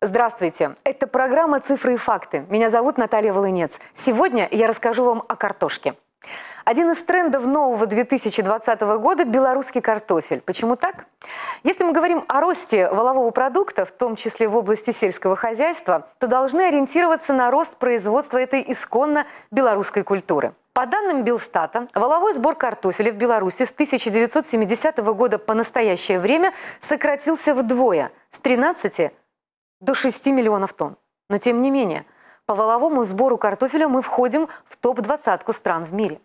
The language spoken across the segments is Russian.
Здравствуйте! Это программа «Цифры и факты». Меня зовут Наталья Волынец. Сегодня я расскажу вам о картошке. Один из трендов нового 2020 года – белорусский картофель. Почему так? Если мы говорим о росте волового продукта, в том числе в области сельского хозяйства, то должны ориентироваться на рост производства этой исконно белорусской культуры. По данным Белстата, воловой сбор картофеля в Беларуси с 1970 года по настоящее время сократился вдвое – с 13 до 6 миллионов тонн. Но тем не менее, по воловому сбору картофеля мы входим в топ-двадцатку стран в мире.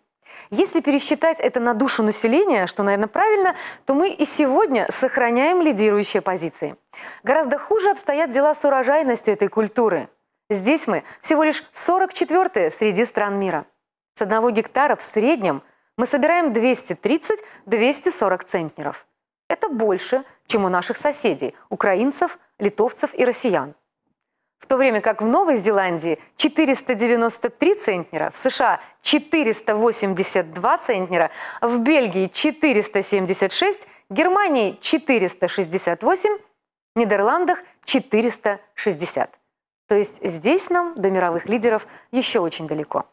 Если пересчитать это на душу населения, что, наверное, правильно, то мы и сегодня сохраняем лидирующие позиции. Гораздо хуже обстоят дела с урожайностью этой культуры. Здесь мы всего лишь 44-е среди стран мира. С одного гектара в среднем мы собираем 230-240 центнеров. Это больше, чем у наших соседей – украинцев, литовцев и россиян. В то время как в Новой Зеландии 493 центнера, в США 482 центнера, в Бельгии 476, Германии 468, Нидерландах 460. То есть здесь нам до мировых лидеров еще очень далеко.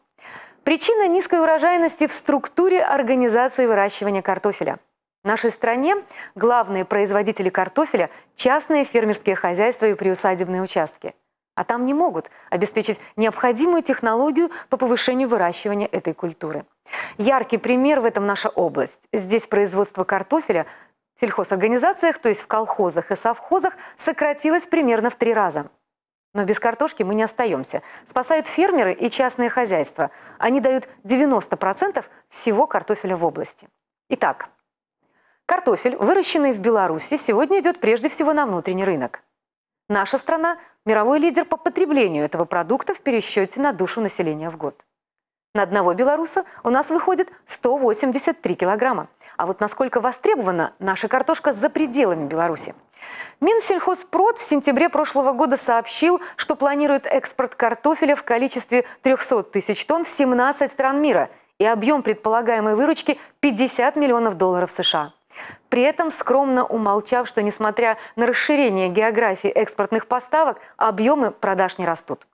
Причина низкой урожайности в структуре организации выращивания картофеля – в нашей стране главные производители картофеля – частные фермерские хозяйства и приусадебные участки. А там не могут обеспечить необходимую технологию по повышению выращивания этой культуры. Яркий пример в этом наша область. Здесь производство картофеля в сельхозорганизациях, то есть в колхозах и совхозах, сократилось примерно в три раза. Но без картошки мы не остаемся. Спасают фермеры и частные хозяйства. Они дают 90% всего картофеля в области. Итак, Картофель, выращенный в Беларуси, сегодня идет прежде всего на внутренний рынок. Наша страна – мировой лидер по потреблению этого продукта в пересчете на душу населения в год. На одного белоруса у нас выходит 183 килограмма. А вот насколько востребована наша картошка за пределами Беларуси? Минсельхозпрод в сентябре прошлого года сообщил, что планирует экспорт картофеля в количестве 300 тысяч тонн в 17 стран мира и объем предполагаемой выручки 50 миллионов долларов США. При этом скромно умолчав, что несмотря на расширение географии экспортных поставок, объемы продаж не растут.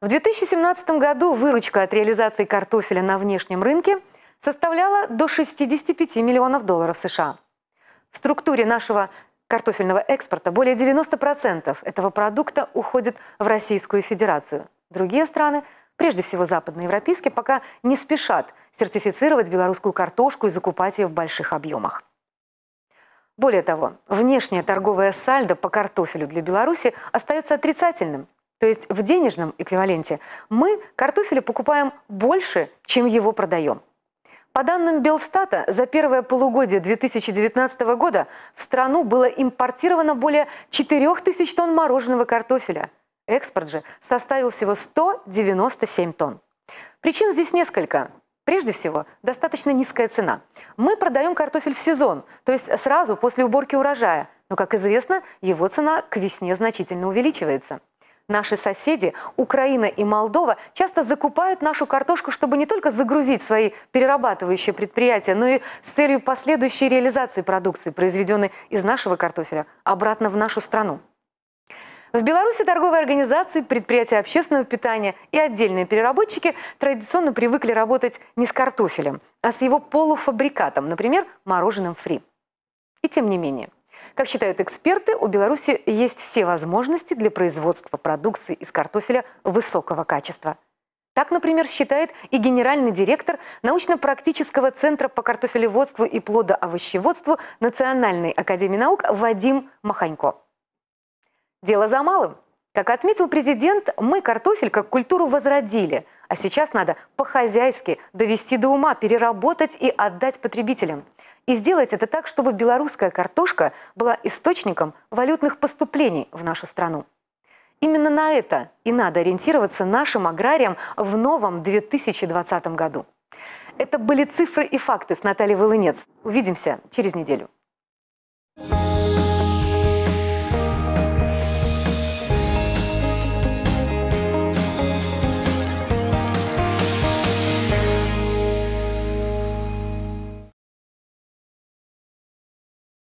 В 2017 году выручка от реализации картофеля на внешнем рынке составляла до 65 миллионов долларов США. В структуре нашего картофельного экспорта более 90% этого продукта уходит в Российскую Федерацию. Другие страны – прежде всего западноевропейские, пока не спешат сертифицировать белорусскую картошку и закупать ее в больших объемах. Более того, внешнее торговое сальдо по картофелю для Беларуси остается отрицательным. То есть в денежном эквиваленте мы картофеля покупаем больше, чем его продаем. По данным Белстата, за первое полугодие 2019 года в страну было импортировано более 4000 тонн мороженого картофеля – Экспорт же составил всего 197 тонн. Причин здесь несколько. Прежде всего, достаточно низкая цена. Мы продаем картофель в сезон, то есть сразу после уборки урожая. Но, как известно, его цена к весне значительно увеличивается. Наши соседи, Украина и Молдова, часто закупают нашу картошку, чтобы не только загрузить свои перерабатывающие предприятия, но и с целью последующей реализации продукции, произведенной из нашего картофеля, обратно в нашу страну. В Беларуси торговые организации, предприятия общественного питания и отдельные переработчики традиционно привыкли работать не с картофелем, а с его полуфабрикатом, например, мороженым фри. И тем не менее, как считают эксперты, у Беларуси есть все возможности для производства продукции из картофеля высокого качества. Так, например, считает и генеральный директор научно-практического центра по картофелеводству и плодоовощеводству Национальной академии наук Вадим Маханько. Дело за малым. Как отметил президент, мы картофель как культуру возродили, а сейчас надо по-хозяйски довести до ума, переработать и отдать потребителям. И сделать это так, чтобы белорусская картошка была источником валютных поступлений в нашу страну. Именно на это и надо ориентироваться нашим аграриям в новом 2020 году. Это были цифры и факты с Натальей Волынец. Увидимся через неделю.